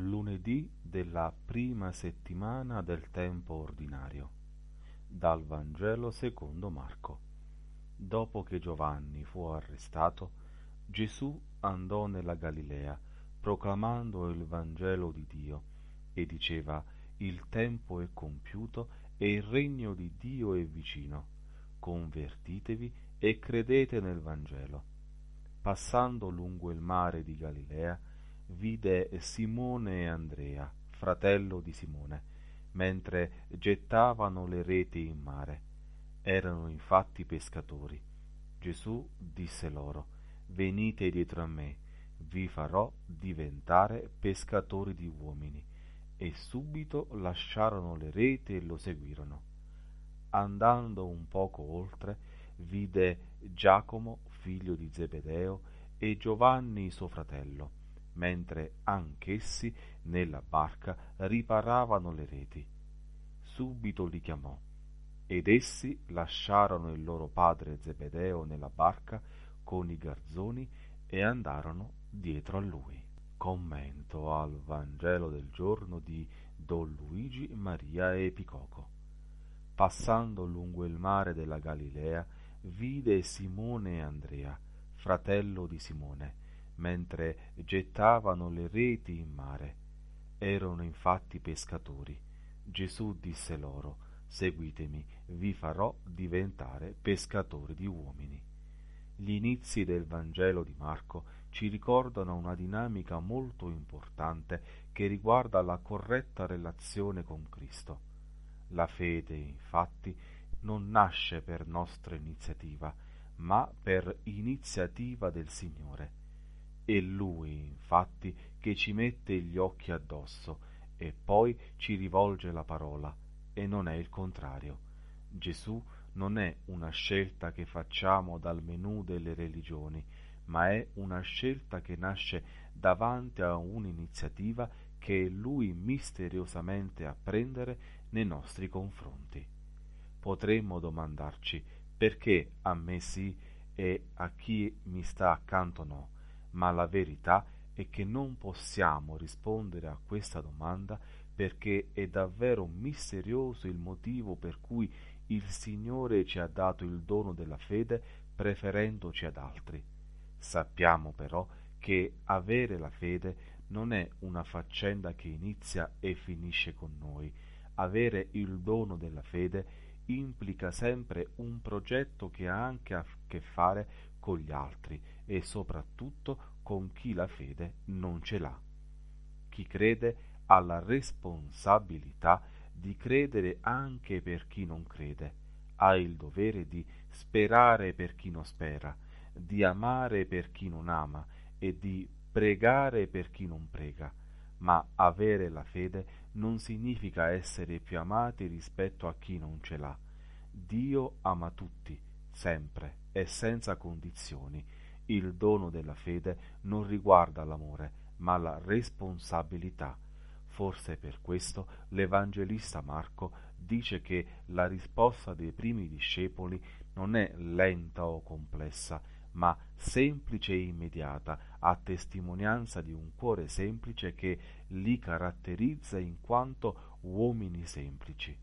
lunedì della prima settimana del tempo ordinario, dal Vangelo secondo Marco. Dopo che Giovanni fu arrestato, Gesù andò nella Galilea, proclamando il Vangelo di Dio, e diceva, Il tempo è compiuto e il regno di Dio è vicino. Convertitevi e credete nel Vangelo. Passando lungo il mare di Galilea, vide Simone e Andrea, fratello di Simone, mentre gettavano le reti in mare. Erano infatti pescatori. Gesù disse loro, Venite dietro a me, vi farò diventare pescatori di uomini. E subito lasciarono le reti e lo seguirono. Andando un poco oltre, vide Giacomo, figlio di Zebedeo, e Giovanni suo fratello, mentre anch'essi nella barca riparavano le reti. Subito li chiamò, ed essi lasciarono il loro padre Zebedeo nella barca con i garzoni e andarono dietro a lui. Commento al Vangelo del giorno di Don Luigi Maria Epicoco. Passando lungo il mare della Galilea, vide Simone e Andrea, fratello di Simone, mentre gettavano le reti in mare. Erano infatti pescatori. Gesù disse loro, Seguitemi, vi farò diventare pescatori di uomini. Gli inizi del Vangelo di Marco ci ricordano una dinamica molto importante che riguarda la corretta relazione con Cristo. La fede, infatti, non nasce per nostra iniziativa, ma per iniziativa del Signore è lui, infatti, che ci mette gli occhi addosso e poi ci rivolge la parola, e non è il contrario. Gesù non è una scelta che facciamo dal menù delle religioni, ma è una scelta che nasce davanti a un'iniziativa che è lui misteriosamente a prendere nei nostri confronti. Potremmo domandarci perché a me sì e a chi mi sta accanto no ma la verità è che non possiamo rispondere a questa domanda perché è davvero misterioso il motivo per cui il Signore ci ha dato il dono della fede preferendoci ad altri. Sappiamo però che avere la fede non è una faccenda che inizia e finisce con noi. Avere il dono della fede implica sempre un progetto che ha anche a che fare con gli altri e soprattutto con chi la fede non ce l'ha. Chi crede ha la responsabilità di credere anche per chi non crede, ha il dovere di sperare per chi non spera, di amare per chi non ama e di pregare per chi non prega. Ma avere la fede non significa essere più amati rispetto a chi non ce l'ha. Dio ama tutti sempre e senza condizioni, il dono della fede non riguarda l'amore, ma la responsabilità. Forse per questo l'Evangelista Marco dice che la risposta dei primi discepoli non è lenta o complessa, ma semplice e immediata, a testimonianza di un cuore semplice che li caratterizza in quanto uomini semplici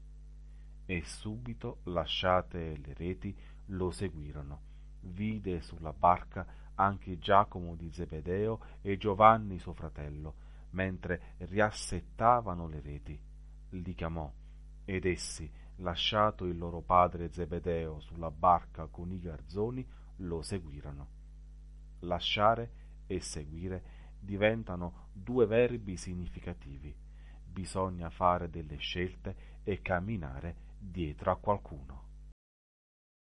e subito lasciate le reti lo seguirono. Vide sulla barca anche Giacomo di Zebedeo e Giovanni suo fratello, mentre riassettavano le reti. Li chiamò, ed essi, lasciato il loro padre Zebedeo sulla barca con i garzoni, lo seguirono. Lasciare e seguire diventano due verbi significativi. Bisogna fare delle scelte e camminare dietro a qualcuno.